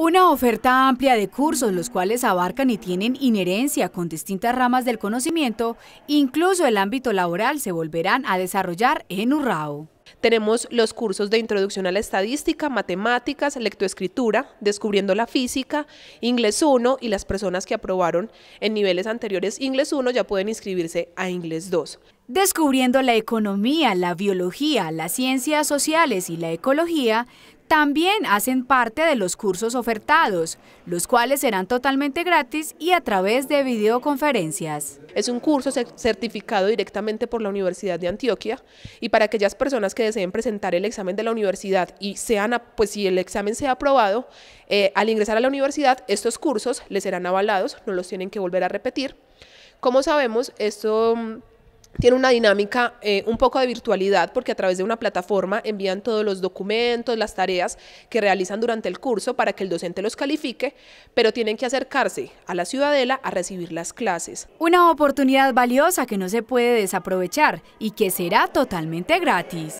Una oferta amplia de cursos, los cuales abarcan y tienen inherencia con distintas ramas del conocimiento, incluso el ámbito laboral, se volverán a desarrollar en Urrao. Tenemos los cursos de introducción a la estadística, matemáticas, lectoescritura, descubriendo la física, inglés 1 y las personas que aprobaron en niveles anteriores inglés 1 ya pueden inscribirse a inglés 2. Descubriendo la economía, la biología, las ciencias sociales y la ecología, también hacen parte de los cursos ofertados, los cuales serán totalmente gratis y a través de videoconferencias. Es un curso certificado directamente por la Universidad de Antioquia y para aquellas personas que deseen presentar el examen de la universidad y sean, pues si el examen sea aprobado, eh, al ingresar a la universidad estos cursos les serán avalados, no los tienen que volver a repetir. Como sabemos, esto mm, tiene una dinámica eh, un poco de virtualidad porque a través de una plataforma envían todos los documentos, las tareas que realizan durante el curso para que el docente los califique, pero tienen que acercarse a la ciudadela a recibir las clases. Una oportunidad valiosa que no se puede desaprovechar y que será totalmente gratis.